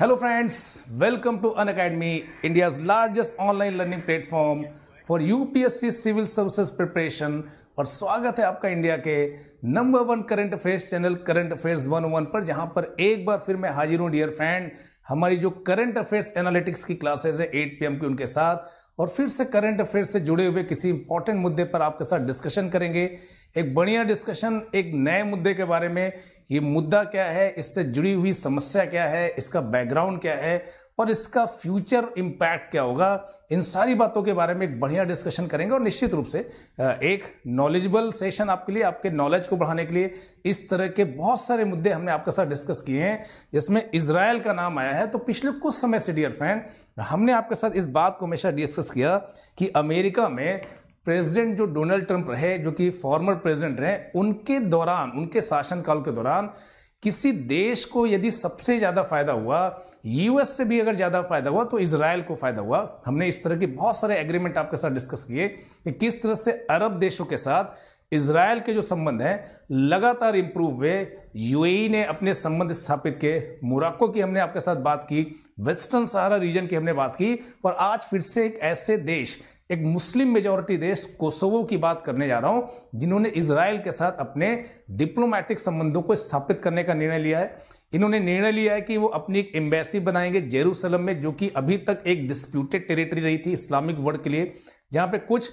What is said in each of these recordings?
hello friends welcome to Unacademy India largest online learning platform for UPSC civil services preparation और स्वागत है आपका India के number one current affairs channel current affairs one one पर जहां पर एक बार फिर मैं हाजिर हूं डियर फ्रेंड हमारी जो करंट अफेयर्स एनालिटिक्स की क्लासेज है एट पी की उनके साथ और फिर से करंट अफेयर्स से जुड़े हुए किसी इंपॉर्टेंट मुद्दे पर आपके साथ डिस्कशन करेंगे एक बढ़िया डिस्कशन एक नए मुद्दे के बारे में ये मुद्दा क्या है इससे जुड़ी हुई समस्या क्या है इसका बैकग्राउंड क्या है और इसका फ्यूचर इम्पैक्ट क्या होगा इन सारी बातों के बारे में एक बढ़िया डिस्कशन करेंगे और निश्चित रूप से एक नॉलेजेबल सेशन आपके लिए आपके नॉलेज को बढ़ाने के लिए इस तरह के बहुत सारे मुद्दे हमने आपके साथ डिस्कस किए हैं जिसमें इसराइल का नाम आया है तो पिछले कुछ समय से डियर फ्रेंड हमने आपके साथ इस बात को हमेशा डिस्कस किया कि अमेरिका में प्रेसिडेंट जो डोनाल्ड ट्रंप रहे जो कि फॉर्मर प्रेसिडेंट रहे उनके दौरान उनके शासनकाल के दौरान किसी देश को यदि सबसे ज़्यादा फायदा हुआ यूएस से भी अगर ज़्यादा फायदा हुआ तो इसराइल को फायदा हुआ हमने इस तरह के बहुत सारे एग्रीमेंट आपके साथ डिस्कस किए कि किस तरह से अरब देशों के साथ इसराइल के जो संबंध हैं लगातार इम्प्रूव हुए यूएई ने अपने संबंध स्थापित किए मोराको की हमने आपके साथ बात की वेस्टर्न सहारा रीजन की हमने बात की और आज फिर से एक ऐसे देश एक मुस्लिम मेजोरिटी देश कोसोवो की बात करने जा रहा हूं जिन्होंने इसराइल के साथ अपने डिप्लोमेटिक संबंधों को स्थापित करने का निर्णय लिया है इन्होंने निर्णय लिया है कि वो अपनी एक एम्बेसी बनाएंगे जेरूसलम में जो कि अभी तक एक डिस्प्यूटेड टेरिटरी रही थी इस्लामिक वर्ल्ड के लिए जहाँ पे कुछ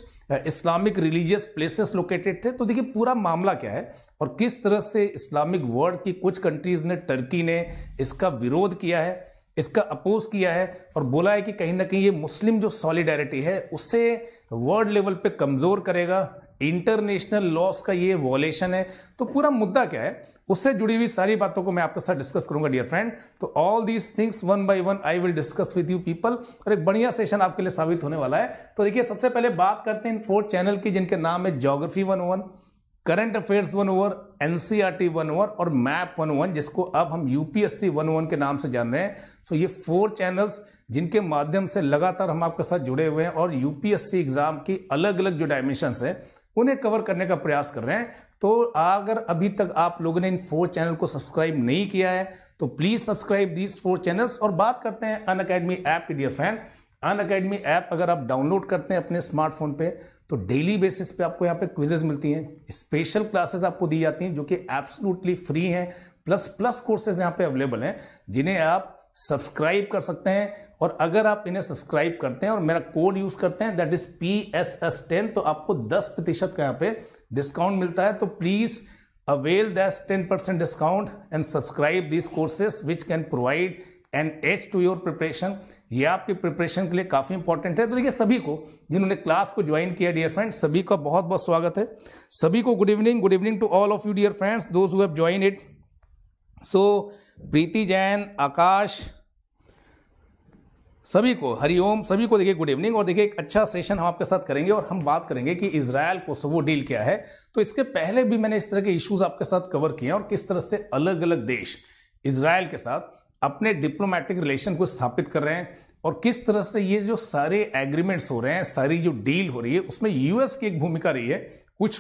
इस्लामिक रिलीजियस प्लेसेस लोकेटेड थे तो देखिए पूरा मामला क्या है और किस तरह से इस्लामिक वर्ल्ड की कुछ कंट्रीज़ ने टर्की ने इसका विरोध किया है इसका अपोज किया है और बोला है कि कहीं ना कहीं ये मुस्लिम जो सॉलिडेरिटी है उससे वर्ल्ड लेवल पे कमज़ोर करेगा इंटरनेशनल लॉस का ये वॉलेशन है तो पूरा मुद्दा क्या है उससे जुड़ी हुई सारी बातों को मैं आपके साथ डिस्कस करूंगा डियर फ्रेंड तो all these things one by one I will discuss with you people और एक बढ़िया सेशन आपके लिए साबित होने वाला है तो देखिए सबसे पहले बात करते हैं इन फोर्थ चैनल की जिनके नाम है geography one one current affairs one over T one over और मैप वन वन जिसको अब हम U P S C one one के नाम से जान रहे हैं सो ये फोर चैनल्स जिनके माध्यम से लगातार हम आपके साथ जुड़े हुए हैं और यूपीएससी एग्जाम की अलग अलग जो डायमेंशंस हैं उन्हें कवर करने का प्रयास कर रहे हैं तो अगर अभी तक आप लोगों ने इन फोर चैनल को सब्सक्राइब नहीं किया है तो please subscribe these four channels और बात करते हैं अन अकेडमी ऐप डी dear and Unacademy app अगर आप डाउनलोड करते हैं अपने स्मार्टफोन पे तो डेली बेसिस पे आपको यहाँ पे क्विजेज मिलती हैं स्पेशल क्लासेस आपको दी जाती हैं जो कि एब्सोलूटली फ्री हैं प्लस प्लस कोर्सेज यहाँ पे अवेलेबल हैं जिन्हें आप सब्सक्राइब कर सकते हैं और अगर आप इन्हें सब्सक्राइब करते हैं और मेरा कोड यूज करते हैं that is P S S ten तो आपको दस प्रतिशत का यहाँ पे डिस्काउंट मिलता है तो please avail this ten percent discount and subscribe this courses which can provide an edge to your preparation ये आपके प्रिपरेशन के लिए काफ़ी इंपॉर्टेंट है तो देखिए सभी को जिन्होंने क्लास को ज्वाइन किया डियर फ्रेंड्स सभी का बहुत बहुत स्वागत है सभी को good evening good evening to all of you dear friends those have join it so Preeti Jain Akash सभी को हरिओम सभी को देखिए गुड इवनिंग और देखिए एक अच्छा सेशन हम आपके साथ करेंगे और हम बात करेंगे कि इसराइल को वो डील क्या है तो इसके पहले भी मैंने इस तरह के इश्यूज आपके साथ कवर किए हैं और किस तरह से अलग अलग देश इसराइल के साथ अपने डिप्लोमेटिक रिलेशन को स्थापित कर रहे हैं और किस तरह से ये जो सारे एग्रीमेंट्स हो रहे हैं सारी जो डील हो रही है उसमें यूएस की एक भूमिका रही है कुछ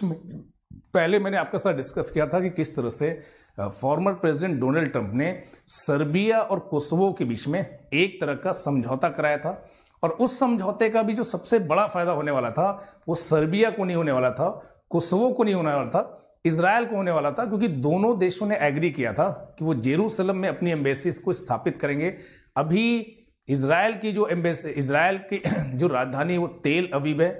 पहले मैंने आपके साथ डिस्कस किया था कि किस तरह से फॉर्मर प्रेसिडेंट डोनाल्ड ट्रंप ने सर्बिया और कोसोवो के बीच में एक तरह का समझौता कराया था और उस समझौते का भी जो सबसे बड़ा फायदा होने वाला था वो सर्बिया को नहीं होने वाला था कोसोवो को नहीं होने वाला था इसराइल को होने वाला था क्योंकि दोनों देशों ने एग्री किया था कि वो जेरूसलम में अपनी एम्बेसी को स्थापित करेंगे अभी इसराइल की जो एम्बेसी इसराइल की जो राजधानी वो तेल अवीब है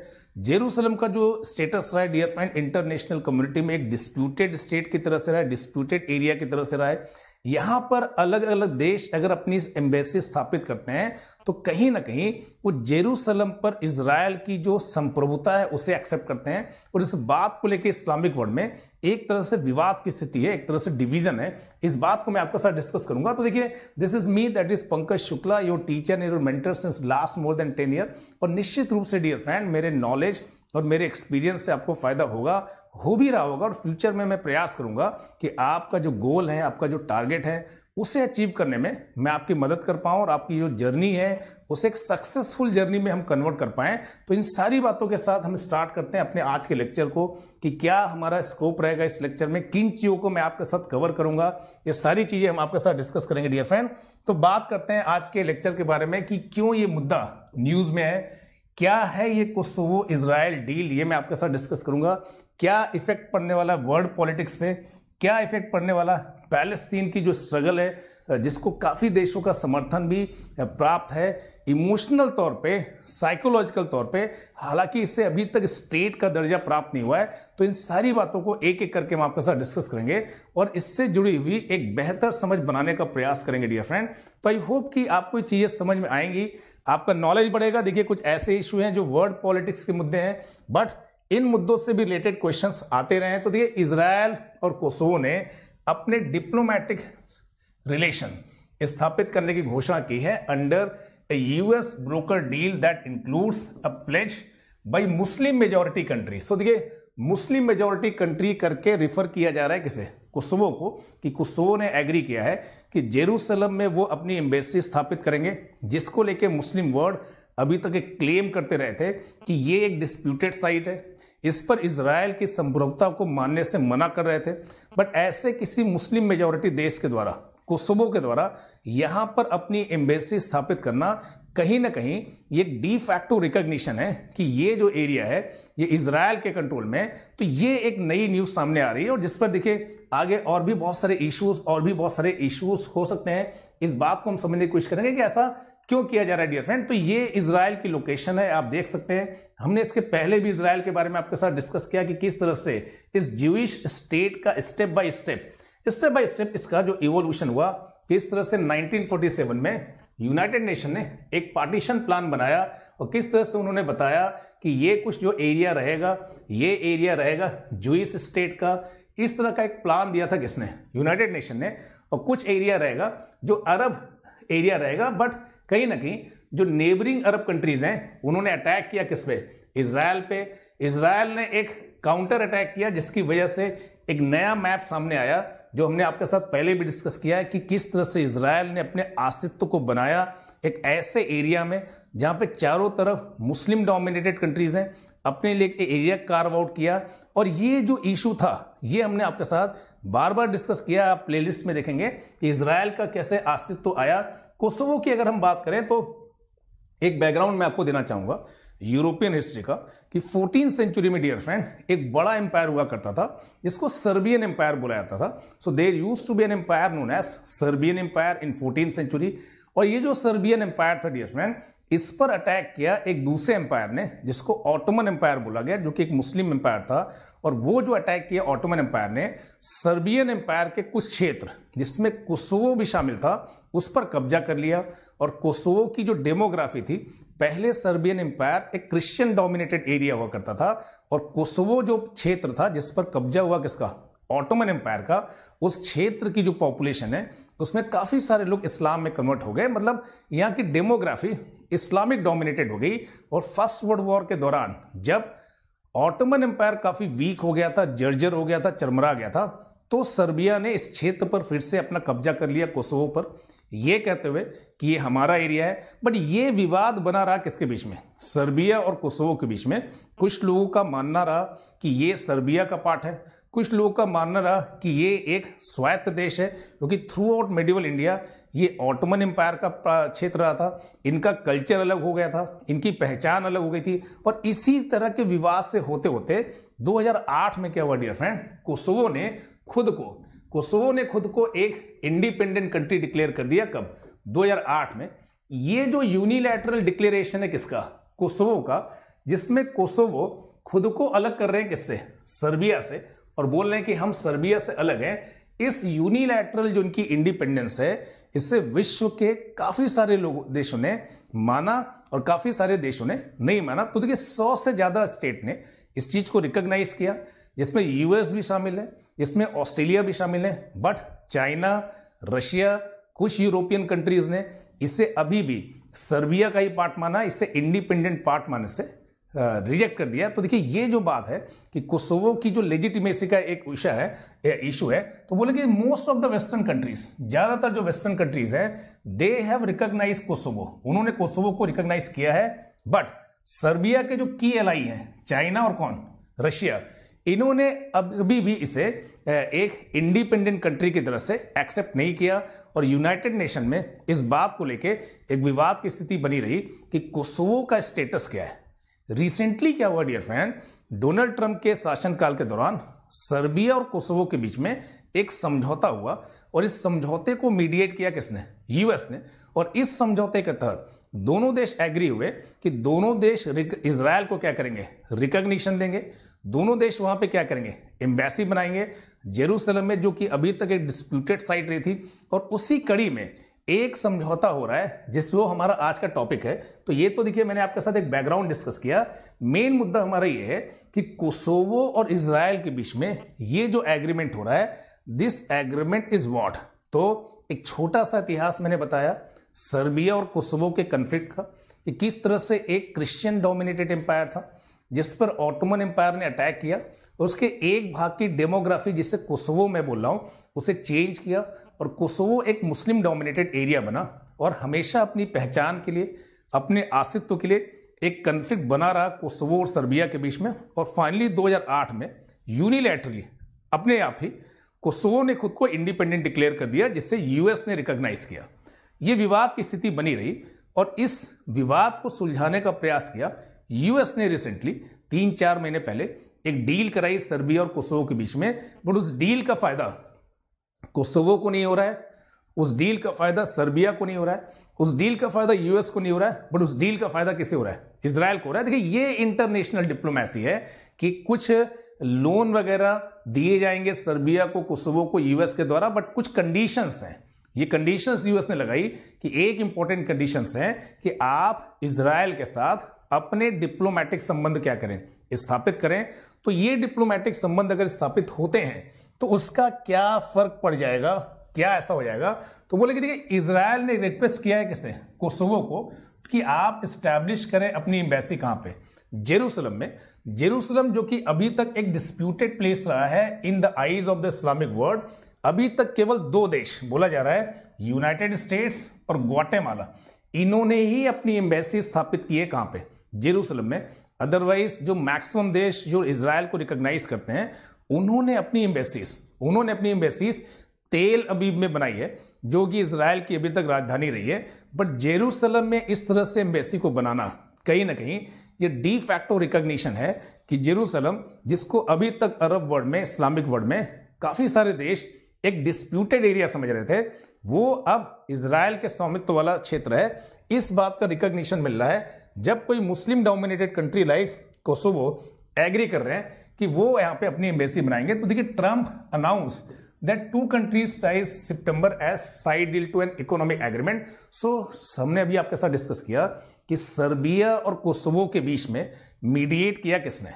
जेरूसलम का जो स्टेटस रहा है डियर फ्रेंड इंटरनेशनल कम्युनिटी में एक डिस्प्यूटेड स्टेट की तरह से रहा है डिस्प्यूटेड एरिया की तरह से रहा है यहां पर अलग अलग देश अगर अपनी एम्बेसी स्थापित करते हैं तो कहीं ना कहीं वो जेरूसलम पर इसराइल की जो संप्रभुता है उसे एक्सेप्ट करते हैं और इस बात को लेकर इस्लामिक वर्ल्ड में एक तरह से विवाद की स्थिति है एक तरह से डिवीजन है इस बात को मैं आपके साथ डिस्कस करूंगा तो देखिए this is me that is Pankaj Shukla your teacher and your mentor since last more than ten year और निश्चित रूप से डियर फ्रेंड मेरे नॉलेज और मेरे एक्सपीरियंस से आपको फ़ायदा होगा हो भी रहा होगा और फ्यूचर में मैं प्रयास करूँगा कि आपका जो गोल है आपका जो टारगेट है उसे अचीव करने में मैं आपकी मदद कर पाऊँ और आपकी जो जर्नी है उसे एक सक्सेसफुल जर्नी में हम कन्वर्ट कर पाएँ तो इन सारी बातों के साथ हम स्टार्ट करते हैं अपने आज के लेक्चर को कि क्या हमारा स्कोप रहेगा इस लेक्चर में किन चीज़ों को मैं आपके साथ कवर करूँगा ये सारी चीज़ें हम आपके साथ डिस्कस करेंगे डियर फ्रेंड तो बात करते हैं आज के लेक्चर के बारे में कि क्यों ये मुद्दा न्यूज़ में है क्या है ये कोसोवो इसराइल डील ये मैं आपके साथ डिस्कस करूंगा क्या इफेक्ट पड़ने वाला वर्ल्ड पॉलिटिक्स पे क्या इफेक्ट पड़ने वाला पैलेस्तीन की जो स्ट्रगल है जिसको काफ़ी देशों का समर्थन भी प्राप्त है इमोशनल तौर पे साइकोलॉजिकल तौर पे हालांकि इससे अभी तक स्टेट का दर्जा प्राप्त नहीं हुआ है तो इन सारी बातों को एक एक करके हम आपके साथ डिस्कस करेंगे और इससे जुड़ी हुई एक बेहतर समझ बनाने का प्रयास करेंगे डियर फ्रेंड तो आई होप कि आपको ये चीज़ें समझ में आएंगी आपका नॉलेज बढ़ेगा देखिए कुछ ऐसे इशू हैं जो वर्ल्ड पॉलिटिक्स के मुद्दे हैं बट इन मुद्दों से भी रिलेटेड क्वेश्चंस आते रहे तो देखिए इसराइल और कोसोवो ने अपने डिप्लोमेटिक रिलेशन स्थापित करने की घोषणा की है under a US broker deal that includes a pledge by Muslim majority country सो देखिए मुस्लिम मेजोरिटी कंट्री करके रिफर किया जा रहा है किसे कुसुवो को कि कुसुवो ने एग्री किया है कि जेरूसलम में वो अपनी एम्बेसी स्थापित करेंगे जिसको लेके मुस्लिम वर्ल्ड अभी तक एक क्लेम करते रहे थे कि ये एक डिस्प्यूटेड साइट है इस पर इसराइल की संप्रभुता को मानने से मना कर रहे थे बट ऐसे किसी मुस्लिम मेजोरिटी देश के द्वारा कोसोबो के द्वारा यहां पर अपनी एम्बेसी स्थापित करना कहीं ना कहीं ये डी फैक्टो रिकग्निशन है कि ये जो एरिया है ये इसराइल के कंट्रोल में तो ये एक नई न्यूज़ सामने आ रही है और जिस पर देखिए आगे और भी बहुत सारे इश्यूज और भी बहुत सारे इश्यूज हो सकते हैं इस बात को हम समझने की कोशिश करेंगे कि ऐसा क्यों किया जा रहा है डियर फ्रेंड तो ये इसराइल की लोकेशन है आप देख सकते हैं हमने इसके पहले भी इसराइल के बारे में आपके साथ डिस्कस किया कि किस तरह से इस ज्यूश स्टेट का step by step step by step इसका जो इवोल्यूशन हुआ कि इस तरह से 1947 में यूनाइटेड नेशन ने एक पार्टीशन प्लान बनाया और किस तरह से उन्होंने बताया कि ये कुछ जो एरिया रहेगा ये एरिया रहेगा जूस स्टेट का इस तरह का एक प्लान दिया था किसने यूनाइटेड नेशन ने और कुछ एरिया रहेगा जो अरब एरिया रहेगा बट कहीं ना कहीं जो नेबरिंग अरब कंट्रीज़ हैं उन्होंने अटैक किया किस पे इसराइल पे इसराइल ने एक काउंटर अटैक किया जिसकी वजह से एक नया मैप सामने आया जो हमने आपके साथ पहले भी डिस्कस किया है कि किस तरह से इसराइल ने अपने आस्तित्व को बनाया एक ऐसे एरिया में जहाँ पे चारों तरफ मुस्लिम डोमिनेटेड कंट्रीज़ हैं अपने लिए एक एरिया कार्व आउट किया और ये जो इशू था ये हमने आपके साथ बार बार डिस्कस किया आप प्लेलिस्ट में देखेंगे कि इसराइल का कैसे अस्तित्व आया कोसोवो की अगर हम बात करें तो एक बैकग्राउंड मैं आपको देना चाहूंगा यूरोपियन हिस्ट्री का कि फोर्टीन सेंचुरी में डियर फ्रेंड एक बड़ा एम्पायर हुआ करता था जिसको सर्बियन एम्पायर बोला जाता था so there use to be an empire known as Serbian empire in fourteen century और ये जो सर्बियन एम्पायर था डियर फ्रेंड इस पर अटैक किया एक दूसरे एम्पायर ने जिसको ऑटोमन एम्पायर बोला गया जो कि एक मुस्लिम एम्पायर था और वो जो अटैक किया ऑटोमन एम्पायर ने सर्बियन एम्पायर के कुछ क्षेत्र जिसमें कोसोवो भी शामिल था उस पर कब्जा कर लिया और कोसोवो की जो डेमोग्राफी थी पहले सर्बियन एम्पायर एक क्रिश्चियन डोमिनेटेड एरिया हुआ करता था और कोसोवो जो क्षेत्र था जिस पर कब्जा हुआ किसका ऑटोमन एम्पायर का उस क्षेत्र की जो पॉपुलेशन है उसमें काफ़ी सारे लोग इस्लाम में कन्वर्ट हो गए मतलब यहाँ की डेमोग्राफी इस्लामिक डोमिनेटेड हो गई और फर्स्ट वर्ल्ड वॉर के दौरान जब ऑटोमन एम्पायर काफ़ी वीक हो गया था जर्जर हो गया था चरमरा गया था तो सर्बिया ने इस क्षेत्र पर फिर से अपना कब्जा कर लिया कोसोवो पर यह कहते हुए कि ये हमारा एरिया है बट ये विवाद बना रहा किसके बीच में सर्बिया और कोसोवो के बीच में कुछ लोगों का मानना रहा कि ये सर्बिया का पार्ट है कुछ लोगों का मानना रहा कि ये एक स्वायत्त देश है क्योंकि थ्रू आउट मेडिवल इंडिया ये ऑटोमन एम्पायर का क्षेत्र रहा था इनका कल्चर अलग हो गया था इनकी पहचान अलग हो गई थी और इसी तरह के विवाद से होते होते 2008 में क्या हुआ डियर फ्रेंड कोसोवो ने खुद को कोसोवो ने खुद को एक इंडिपेंडेंट कंट्री डिक्लेयर कर दिया कब 2008 में ये जो यूनिलैटरल डिक्लेरेशन है किसका कोसोवो का जिसमें कोसोवो खुद को अलग कर रहे हैं किससे सर्बिया से और बोल रहे हैं कि हम सर्बिया से अलग हैं इस यूनिलैटरल जो इनकी इंडिपेंडेंस है इससे विश्व के काफ़ी सारे लोग देशों ने माना और काफ़ी सारे देशों ने नहीं माना तो देखिए सौ से ज़्यादा स्टेट ने इस चीज़ को रिकॉग्नाइज किया जिसमें यूएस भी शामिल है इसमें ऑस्ट्रेलिया भी शामिल है बट चाइना रशिया कुछ यूरोपियन कंट्रीज़ ने इसे अभी भी सर्बिया का ही पार्ट माना इसे इंडिपेंडेंट पार्ट मानने से रिजेक्ट कर दिया तो देखिए ये जो बात है कि कोसोवो की जो लेजिटिमेसी का एक विषय है इशू है तो बोलेंगे most of the western countries ज़्यादातर जो वेस्टर्न कंट्रीज है दे हैव रिकॉग्नाइज कोसोवो उन्होंने कोसोवो को रिकॉग्नाइज किया है बट सर्बिया के जो की एल आई हैं चाइना और कौन रशिया इन्होंने अभी भी इसे एक इंडिपेंडेंट कंट्री की तरह से एक्सेप्ट नहीं किया और यूनाइटेड नेशन में इस बात को लेके एक विवाद की स्थिति बनी रही कि कोसोवो का स्टेटस क्या है रिसेंटली क्या हुआ डियर फ्रेंड डोनाल्ड ट्रंप के शासनकाल के दौरान सर्बिया और कोसोवो के बीच में एक समझौता हुआ और इस समझौते को मीडिएट किया किसने यूएस ने और इस समझौते के तहत दोनों देश एग्री हुए कि दोनों देश इसराइल को क्या करेंगे रिकग्निशन देंगे दोनों देश वहां पे क्या करेंगे एम्बेसी बनाएंगे जेरूसलम में जो कि अभी तक एक डिस्प्यूटेड साइट रही थी और उसी कड़ी में एक समझौता हो रहा है जिस वो हमारा आज का टॉपिक है तो ये तो देखिए मैंने आपके साथ एक बैकग्राउंड डिस्कस किया मेन मुद्दा हमारा ये है कि कोसोवो और इसराइल के बीच में ये जो एग्रीमेंट हो रहा है दिस एग्रीमेंट इज वॉट तो एक छोटा सा इतिहास मैंने बताया सर्बिया और कोसोवो के कन्फ्लिक्ट का कि किस तरह से एक क्रिश्चियन डोमिनेटेड एम्पायर था जिस पर ऑटोमन एम्पायर ने अटैक किया उसके एक भाग की डेमोग्राफी जिसे कोसोवो में बोल रहा हूँ उसे चेंज किया और कोसोवो एक मुस्लिम डोमिनेटेड एरिया बना और हमेशा अपनी पहचान के लिए अपने अस्तित्व के लिए एक कन्फ्लिक्ट बना रहा कोसोवो और सर्बिया के बीच में और फाइनली 2008 में यूनिलैटरली अपने आप ही कोसोवो ने खुद को इंडिपेंडेंट डिक्लेयर कर दिया जिससे यूएस ने रिकॉग्नाइज किया ये विवाद की स्थिति बनी रही और इस विवाद को सुलझाने का प्रयास किया यूएस ने रिसेंटली तीन चार महीने पहले एक डील कराई सर्बिया और कोसोवो के बीच में बट उस डील का फायदा कोसोवो को नहीं हो रहा है उस डील का फायदा सर्बिया को नहीं हो रहा है उस डील का फायदा यूएस को नहीं हो रहा है बट उस डील का फायदा किसे हो रहा है इसराइल को हो रहा है देखिए ये इंटरनेशनल डिप्लोमेसी है कि कुछ लोन वगैरह दिए जाएंगे सर्बिया को कोसोवो को यूएस के द्वारा बट कुछ कंडीशंस हैं ये कंडीशंस यूएस ने लगाई कि एक इंपॉर्टेंट कंडीशंस हैं कि आप इसराइल के साथ अपने डिप्लोमेटिक संबंध क्या करें स्थापित करें तो ये डिप्लोमेटिक संबंध अगर स्थापित होते हैं तो उसका क्या फर्क पड़ जाएगा क्या ऐसा हो जाएगा तो बोले कि देखिए इसराइल ने रिक्वेस्ट किया है किसे कोसोवो को कि आप इस्टेब्लिश करें अपनी एम्बेसी कहाँ पे जेरूसलम में जेरूसलम जो कि अभी तक एक डिस्प्यूटेड प्लेस रहा है in the eyes of the Islamic world अभी तक केवल दो देश बोला जा रहा है यूनाइटेड स्टेट्स और ग्वाटेमाला इन्होंने ही अपनी एम्बेसी स्थापित की है कहाँ पे जेरूसलम में अदरवाइज जो मैक्सिमम देश जो इसराइल को रिकग्नाइज करते हैं उन्होंने अपनी एम्बेसीज उन्होंने अपनी एम्बेसीज तेल अबीब में बनाई है जो कि इसराइल की अभी तक राजधानी रही है बट जेरूसलम में इस तरह से एम्बेसी को बनाना कहीं ना कहीं ये डी फैक्टो रिकग्निशन है कि जेरूसलम जिसको अभी तक अरब वर्ल्ड में इस्लामिक वर्ल्ड में काफ़ी सारे देश एक डिस्प्यूटेड एरिया समझ रहे थे वो अब इसराइल के स्वामित्व वाला क्षेत्र है इस बात का रिकग्निशन मिल रहा है जब कोई Muslim dominated country like Kosovo agree कर रहे हैं कि वो यहाँ पे अपनी एम्बेसी बनाएंगे तो देखिए Trump announce that two countries ties सितंबर as side deal to an economic agreement so हमने अभी आपके साथ डिस्कस किया कि सर्बिया और कोसोवो के बीच में मीडिएट किया किसने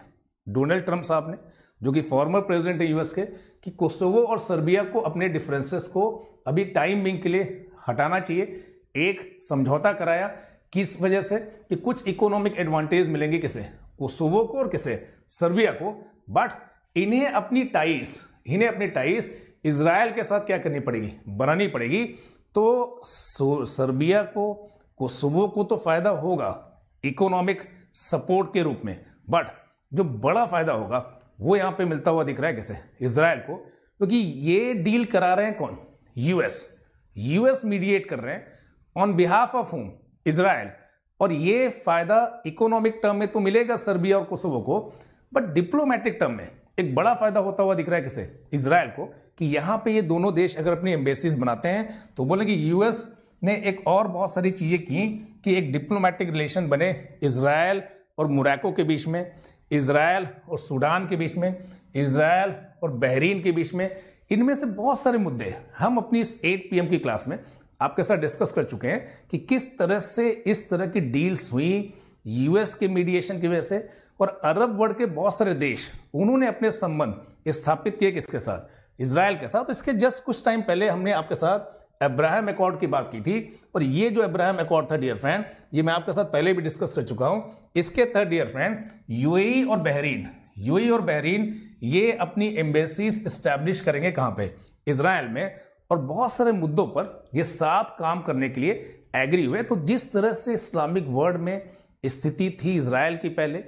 डोनाल्ड ट्रंप साहब ने जो कि फॉर्मर प्रेजिडेंट है यूएस के कि कोसोवो और सर्बिया को अपने डिफरेंसेस को अभी टाइम बिंग के लिए हटाना चाहिए एक समझौता कराया किस वजह से कि कुछ इकोनॉमिक एडवांटेज मिलेंगे किसे कोसोवो को और किसे सर्बिया को बट इन्हें अपनी टाइस इन्हें अपनी टाइस इसराइल के साथ क्या करनी पड़ेगी बनानी पड़ेगी तो सर्बिया को कोसोवो को तो फायदा होगा इकोनॉमिक सपोर्ट के रूप में बट जो बड़ा फायदा होगा वो यहाँ पे मिलता हुआ दिख रहा है किसे इसराइल को क्योंकि तो ये डील करा रहे हैं कौन यूएस यूएस मीडिएट कर रहे हैं on behalf of home Israel और ये फायदा इकोनॉमिक टर्म में तो मिलेगा सर्बिया और कोसोवो को बट डिप्लोमेटिक टर्म में एक बड़ा फायदा होता हुआ दिख रहा है किसे इसराइल को कि यहाँ पे ये दोनों देश अगर अपनी एम्बेसीज बनाते हैं तो बोलेंगे यूएस ने एक और बहुत सारी चीज़ें की कि एक डिप्लोमेटिक रिलेशन बने इसराइल और मुरैको के बीच में इसराइल और सूडान के बीच में इसराइल और बहरीन के बीच में इनमें से बहुत सारे मुद्दे हम अपनी इस 8 पीएम की क्लास में आपके साथ डिस्कस कर चुके हैं कि किस तरह से इस तरह की डील्स हुई यूएस के मीडिएशन की वजह से और अरब वर्ल्ड के बहुत सारे देश उन्होंने अपने संबंध स्थापित किए किसके साथ इसराइल के साथ तो इसके जस्ट कुछ टाइम पहले हमने आपके साथ अब्राहम अकॉर्ड की बात की थी और ये जो अब्राहम अकॉर्ड था डियर फ्रेंड ये मैं आपके साथ पहले भी डिस्कस कर चुका हूँ इसके तहत डियर फ्रेंड यूएई और बहरीन यूएई और बहरीन ये अपनी एम्बेसीज इस्टेब्लिश करेंगे कहाँ पे इसराइल में और बहुत सारे मुद्दों पर ये साथ काम करने के लिए एग्री हुए तो जिस तरह से इस्लामिक वर्ल्ड में स्थिति थी इसराइल की पहले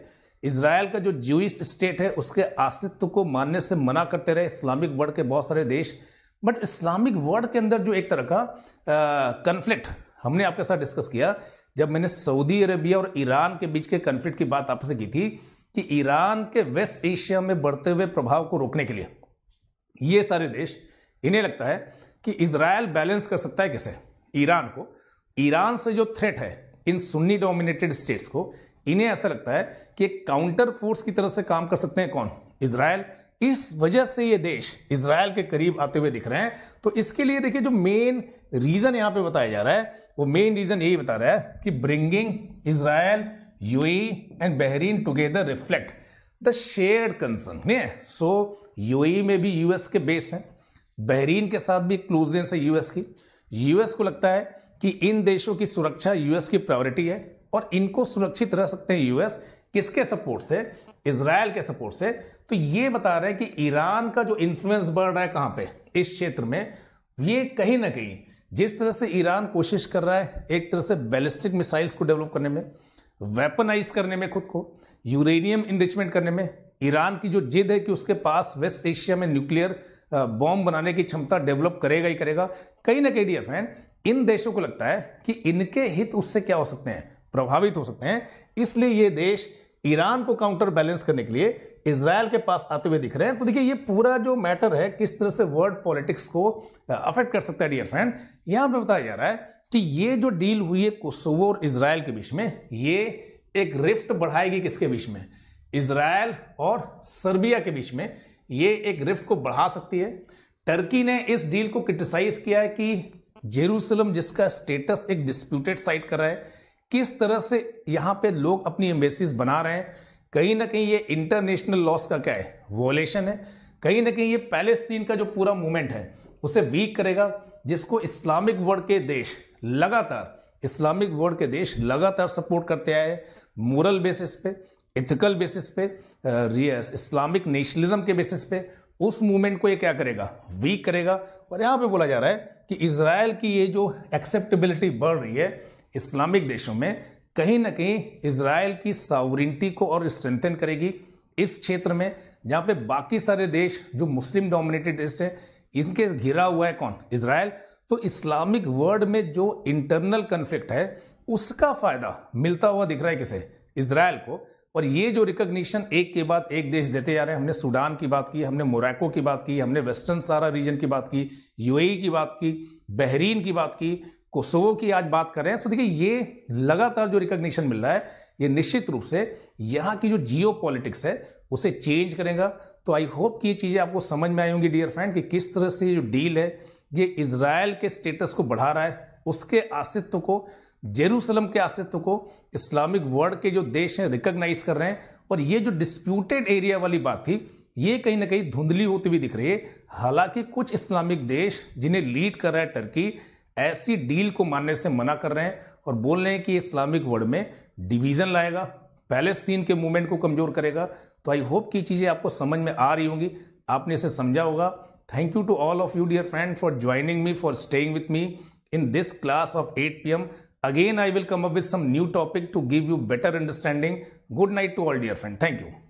इसराइल का जो ज्यूस स्टेट है उसके अस्तित्व को मानने से मना करते रहे इस्लामिक वर्ल्ड के बहुत सारे देश बट इस्लामिक वर्ल्ड के अंदर जो एक तरह का कन्फ्लिक्ट हमने आपके साथ डिस्कस किया जब मैंने सऊदी अरेबिया और ईरान के बीच के कन्फ्लिक्ट की बात आपसे की थी कि ईरान के वेस्ट एशिया में बढ़ते हुए प्रभाव को रोकने के लिए ये सारे देश इन्हें लगता है कि इसराइल बैलेंस कर सकता है किसे ईरान को ईरान से जो थ्रेट है इन सुन्नी डोमिनेटेड स्टेट्स को इन्हें ऐसा लगता है कि एक काउंटर फोर्स की तरह से काम कर सकते हैं कौन इसराइल इस वजह से ये देश इसराइल के करीब आते हुए दिख रहे हैं तो इसके लिए देखिए जो मेन रीज़न यहां पे बताया जा रहा है वो मेन रीज़न यही बता रहा है कि bringing Israel UAE and Bahrain together reflect the share concern नहीं है सो यूएई में भी यूएस के बेस हैं बहरीन के साथ भी क्लोजनेस है यूएस की यूएस को लगता है कि इन देशों की सुरक्षा यूएस की प्रायोरिटी है और इनको सुरक्षित रह सकते हैं यूएस किसके सपोर्ट से इसराइल के सपोर्ट से तो ये बता रहे हैं कि ईरान का जो इन्फ्लुएंस बढ़ रहा है कहाँ पे इस क्षेत्र में ये कहीं ना कहीं जिस तरह से ईरान कोशिश कर रहा है एक तरह से बैलिस्टिक मिसाइल्स को डेवलप करने में वेपनाइज करने में खुद को यूरेनियम इन्वेस्टमेंट करने में ईरान की जो जिद है कि उसके पास वेस्ट एशिया में न्यूक्लियर बॉम्ब बनाने की क्षमता डेवलप करेगा ही करेगा कहीं ना कहीं डियर फ्रेंड इन देशों को लगता है कि इनके हित उससे क्या हो सकते हैं प्रभावित हो सकते हैं इसलिए ये देश ईरान को काउंटर बैलेंस करने के लिए इसराइल के पास आते हुए दिख रहे हैं तो देखिए ये पूरा जो मैटर है किस तरह से वर्ल्ड पॉलिटिक्स को अफेक्ट कर सकता है डियर फ्रेंड यहां पे बताया जा रहा है कि ये जो डील हुई है कोसोवो और इसराइल के बीच में ये एक रिफ्ट बढ़ाएगी किसके बीच में इसराइल और सर्बिया के बीच में ये एक रिफ्ट को बढ़ा सकती है टर्की ने इस डील को क्रिटिसाइज किया है कि जेरूसलम जिसका स्टेटस एक डिस्प्यूटेड साइट कर रहा है किस तरह से यहाँ पे लोग अपनी एम्बेसीज बना रहे हैं कहीं ना कहीं ये इंटरनेशनल लॉस का क्या है वोलेशन है कहीं ना कहीं ये पैलेस्तीन का जो पूरा मूवमेंट है उसे वीक करेगा जिसको इस्लामिक वर्ल्ड के देश लगातार इस्लामिक वर्ल्ड के देश लगातार सपोर्ट करते आए मोरल बेसिस पे इथिकल बेसिस पे इस्लामिक नेशनलिज्म के बेसिस पे उस मूवमेंट को ये क्या करेगा वीक करेगा और यहाँ पे बोला जा रहा है कि इसराइल की ये जो एक्सेप्टेबिलिटी बढ़ रही है इस्लामिक देशों में कहीं ना कहीं इसराइल की सावरिंटी को और स्ट्रेंथन करेगी इस क्षेत्र में जहाँ पे बाकी सारे देश जो मुस्लिम डोमिनेटेड देश हैं इनके घिरा हुआ है कौन इसराइल तो इस्लामिक वर्ल्ड में जो इंटरनल कन्फ्लिक्ट है उसका फ़ायदा मिलता हुआ दिख रहा है किसे इसराइल को और ये जो रिकग्निशन एक के बाद एक देश देते जा रहे हैं हमने सूडान की बात की हमने मोरक्को की बात की हमने वेस्टर्न सारा रीजन की बात की यूएई की बात की बहरीन की बात की कोसोवो की आज बात कर रहे हैं तो देखिए ये लगातार जो रिकग्निशन मिल रहा है ये निश्चित रूप से यहाँ की जो जियो है उसे चेंज करेगा तो आई होप कि ये चीज़ें आपको समझ में आई होंगी डियर फ्रेंड कि किस तरह से जो डील है ये इसराइल के स्टेटस को बढ़ा रहा है उसके अस्तित्व को जेरूसलम के अस्तित्व को इस्लामिक वर्ल्ड के जो देश हैं रिकग्नाइज कर रहे हैं और ये जो डिस्प्यूटेड एरिया वाली बात थी ये कहीं ना कहीं धुंधली होती हुई दिख रही है हालांकि कुछ इस्लामिक देश जिन्हें लीड कर रहा है टर्की ऐसी डील को मानने से मना कर रहे हैं और बोल रहे हैं कि इस्लामिक वर्ल्ड में डिवीज़न लाएगा पैलेस्तीन के मूवमेंट को कमज़ोर करेगा तो आई होप की चीज़ें आपको समझ में आ रही होंगी आपने इसे समझा होगा thank you to all of you dear friend for joining me for staying with me in this class of eight P M again I will come up with some new topic to give you better understanding good night to all dear friend thank you